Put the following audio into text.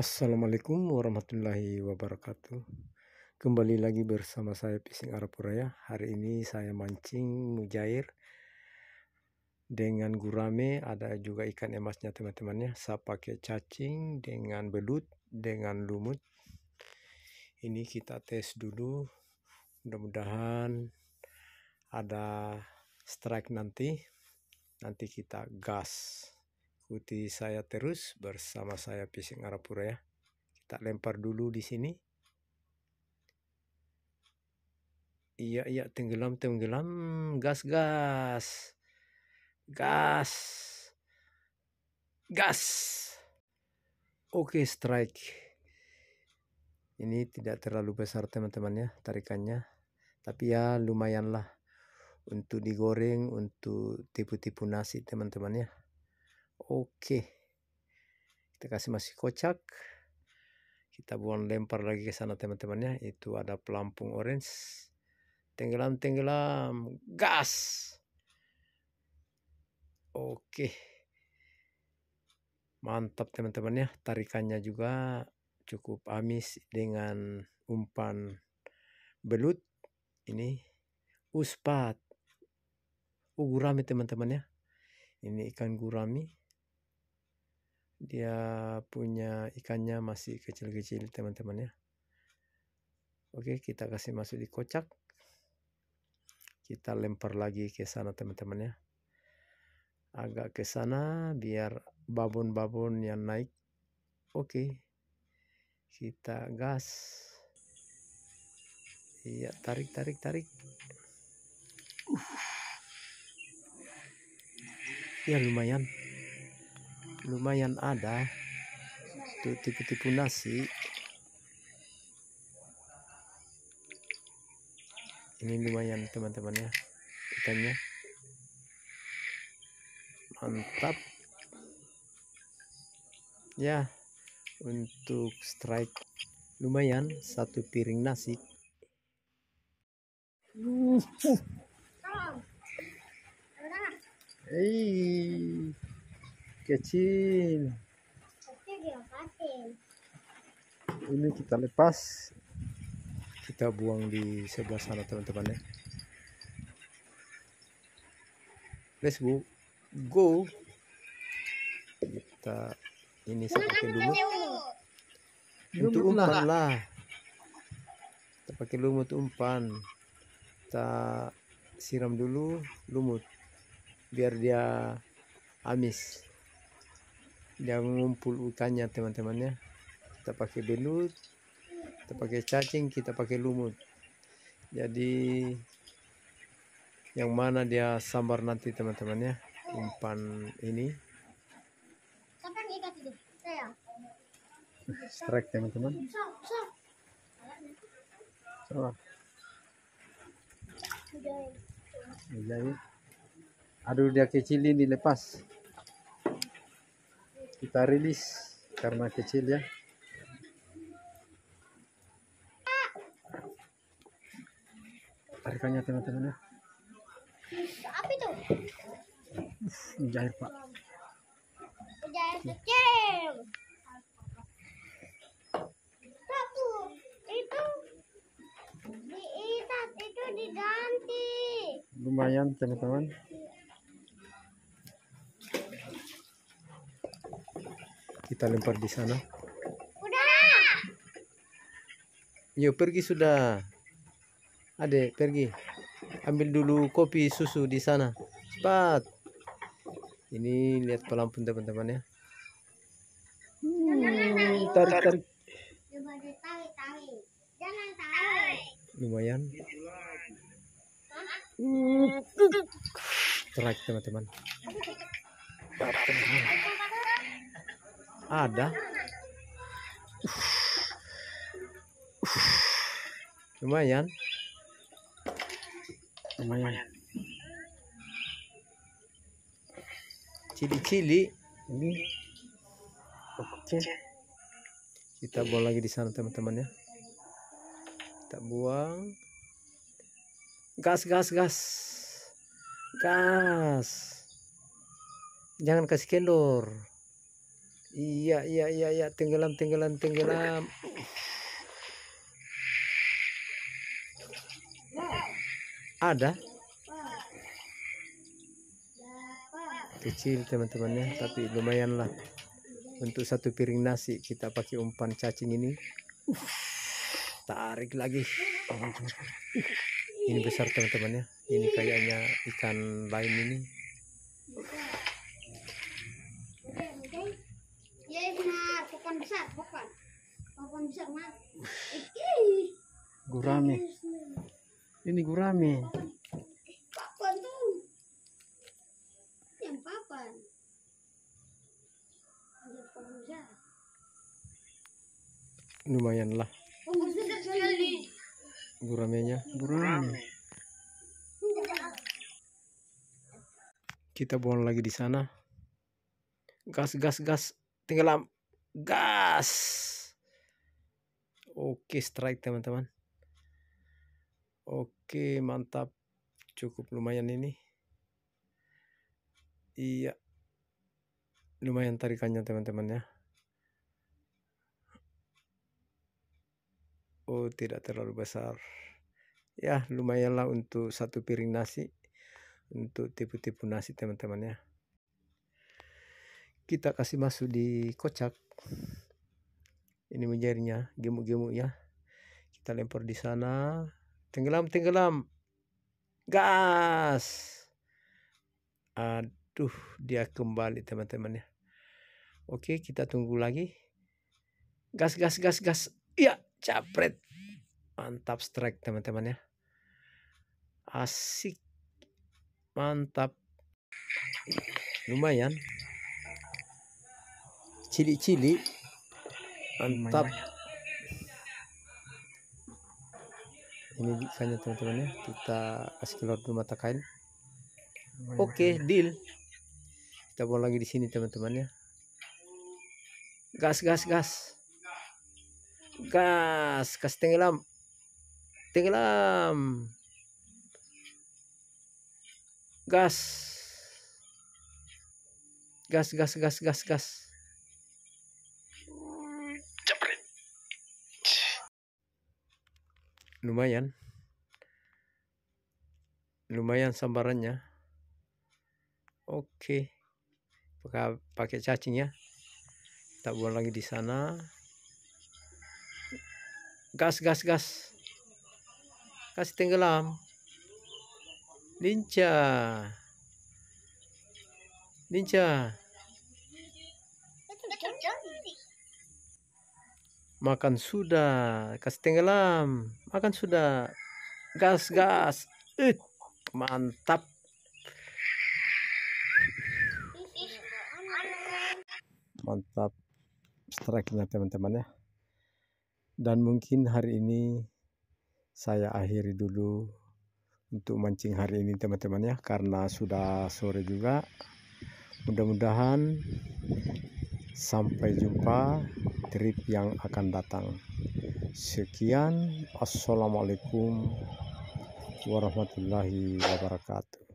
Assalamualaikum warahmatullahi wabarakatuh Kembali lagi bersama saya Pising Arapuraya Hari ini saya mancing mujair Dengan gurame Ada juga ikan emasnya teman-temannya Saya pakai cacing Dengan belut Dengan lumut Ini kita tes dulu Mudah-mudahan Ada strike nanti Nanti kita gas ikuti saya terus bersama saya Fisik Ngarapura ya. Kita lempar dulu di sini. Iya, iya, tenggelam, tenggelam, gas, gas, gas, gas. Oke, strike. Ini tidak terlalu besar teman-teman ya tarikannya. Tapi ya lumayanlah untuk digoreng, untuk tipu-tipu nasi teman-teman ya. Oke. Kita kasih masih kocak. Kita buang lempar lagi ke sana teman-temannya. Itu ada pelampung orange. Tenggelam, tenggelam. Gas. Oke. Mantap teman-temannya. Tarikannya juga cukup amis dengan umpan belut. Ini uspat. Oh, teman-temannya. Ini ikan gurami dia punya ikannya masih kecil-kecil teman-teman ya oke kita kasih masuk di kocak kita lempar lagi ke sana teman-teman ya agak ke sana biar babon-babon yang naik oke kita gas iya tarik tarik tarik uh. ya lumayan lumayan ada untuk tipu-tipu nasi ini lumayan teman-teman ya ikannya mantap ya untuk strike lumayan satu piring nasi hmm. Hey kecil ini kita lepas kita buang di sebelah sana teman-teman ya let's go go kita ini saya pakai lumut untuk umpan lah kita pakai lumut umpan kita siram dulu lumut biar dia amis dia mengumpul utanya teman-temannya kita pakai belut kita pakai cacing kita pakai lumut jadi yang mana dia sambar nanti teman-temannya umpan ini strike teman-teman Oh. aduh dia kecilin dilepas lepas kita rilis karena kecil ya tarikannya teman-teman ya apa itu? mujair pak mujair kecil satu itu diikat itu diganti lumayan teman-teman kita lempar di sana Udah. yuk pergi sudah adek pergi ambil dulu kopi susu di sana cepat ini lihat pelampung teman-teman ya hmm, tarik tarik lumayan hmm. Terakhir teman-teman ada lumayan lumayan cili-cili ini oke kita buang lagi di sana teman-teman ya kita buang gas gas gas gas jangan kasih kendor Iya, iya, iya, iya, tenggelam, tenggelam, tenggelam. Ada. Kecil teman temannya tapi lumayanlah Untuk satu piring nasi kita pakai umpan cacing ini. tarik lagi. Ini besar teman temannya Ini kayaknya ikan lain ini. besar papan pohon besar mah gurame ini gurame eh, papan tuh yang papan lumayan lah guramenya gurame kita buang lagi di sana gas gas gas Tenggelam. Gas. Oke, strike teman-teman. Oke, mantap. Cukup lumayan ini. Iya. Lumayan tarikannya teman-teman ya. Oh, tidak terlalu besar. Ya, lumayanlah untuk satu piring nasi. Untuk tipu-tipu nasi teman-teman ya kita kasih masuk di kocak ini menjarinya gemuk-gemuk ya kita lempar di sana tenggelam tenggelam gas aduh dia kembali teman-teman ya oke kita tunggu lagi gas gas gas gas iya capret mantap strike teman-teman ya asik mantap lumayan cili-cili mantap ini ikannya teman-teman ya kita kasih keluar dulu mata kain oke okay, deal kita bawa lagi di sini teman-teman ya gas gas gas gas tenggelam tenggelam gas gas gas gas gas gas lumayan lumayan sambarannya oke okay. pakai cacing ya tak buang lagi di sana gas gas gas kasih tenggelam lincah lincah makan sudah kasih tenggelam makan sudah gas gas eh, mantap mantap strike-nya teman-teman ya dan mungkin hari ini saya akhiri dulu untuk mancing hari ini teman-teman ya karena sudah sore juga mudah-mudahan Sampai jumpa trip yang akan datang. Sekian, Assalamualaikum warahmatullahi wabarakatuh.